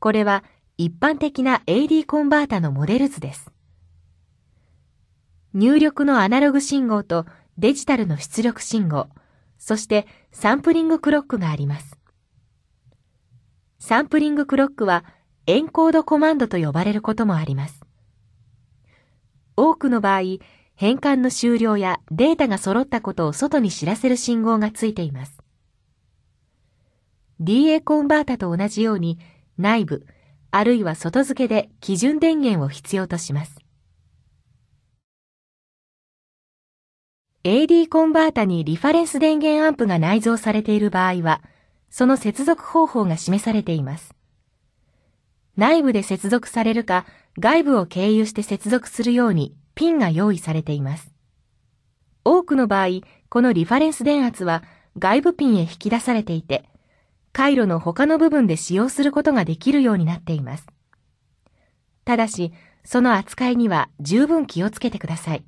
これは一般的な AD コンバータのモデル図です。入力のアナログ信号とデジタルの出力信号、そしてサンプリングクロックがあります。サンプリングクロックはエンコードコマンドと呼ばれることもあります。多くの場合、変換の終了やデータが揃ったことを外に知らせる信号がついています。DA コンバータと同じように内部、あるいは外付けで基準電源を必要とします。AD コンバータにリファレンス電源アンプが内蔵されている場合は、その接続方法が示されています。内部で接続されるか、外部を経由して接続するようにピンが用意されています。多くの場合、このリファレンス電圧は外部ピンへ引き出されていて、回路の他の部分で使用することができるようになっています。ただし、その扱いには十分気をつけてください。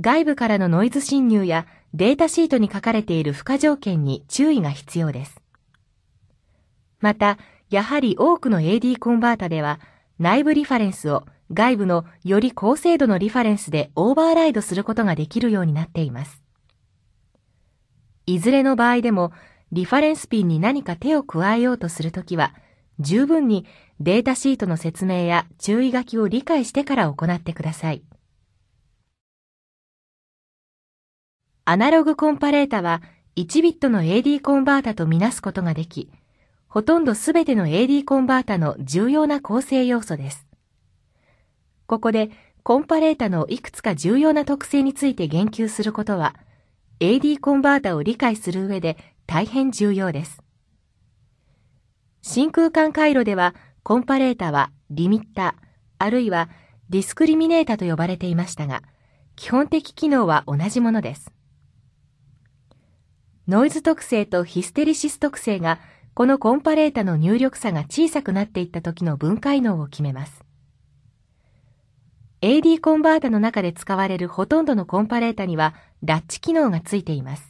外部からのノイズ侵入やデータシートに書かれている付加条件に注意が必要です。また、やはり多くの AD コンバータでは内部リファレンスを外部のより高精度のリファレンスでオーバーライドすることができるようになっています。いずれの場合でもリファレンスピンに何か手を加えようとするときは、十分にデータシートの説明や注意書きを理解してから行ってください。アナログコンパレータは1ビットの AD コンバータとみなすことができ、ほとんどすべての AD コンバータの重要な構成要素です。ここでコンパレータのいくつか重要な特性について言及することは、AD コンバータを理解する上で大変重要です。真空管回路ではコンパレータはリミッタあるいはディスクリミネータと呼ばれていましたが、基本的機能は同じものです。ノイズ特性とヒステリシス特性がこのコンパレータの入力差が小さくなっていった時の分解能を決めます。AD コンバータの中で使われるほとんどのコンパレータにはラッチ機能がついています。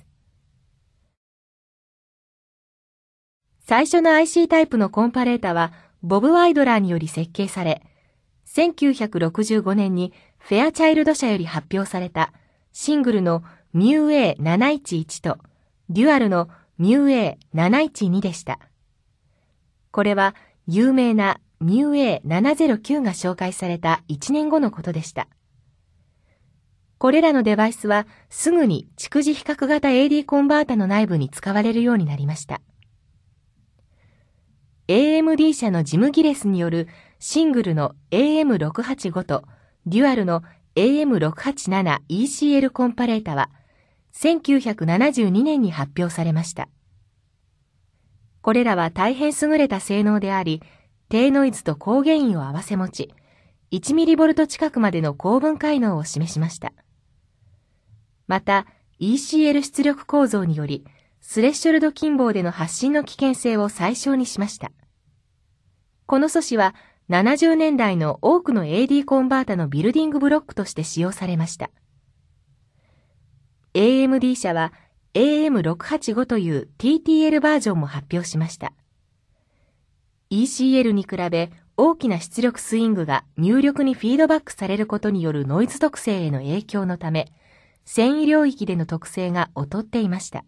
最初の IC タイプのコンパレータは、ボブ・ワイドラーにより設計され、1965年にフェアチャイルド社より発表されたシングルのミュー A711 とデュアルのミュー A712 でした。これは有名なミュー A709 が紹介された1年後のことでした。これらのデバイスはすぐに蓄次比較型 AD コンバータの内部に使われるようになりました。AMD 社のジム・ギレスによるシングルの AM685 とデュアルの AM687ECL コンパレータは1972年に発表されました。これらは大変優れた性能であり、低ノイズと高原因を合わせ持ち、1mV 近くまでの高分解能を示しました。また、ECL 出力構造により、スレッショルド近傍での発信の危険性を最小にしました。この素子は70年代の多くの AD コンバータのビルディングブロックとして使用されました。AMD 社は AM685 という TTL バージョンも発表しました。ECL に比べ大きな出力スイングが入力にフィードバックされることによるノイズ特性への影響のため、繊維領域での特性が劣っていました。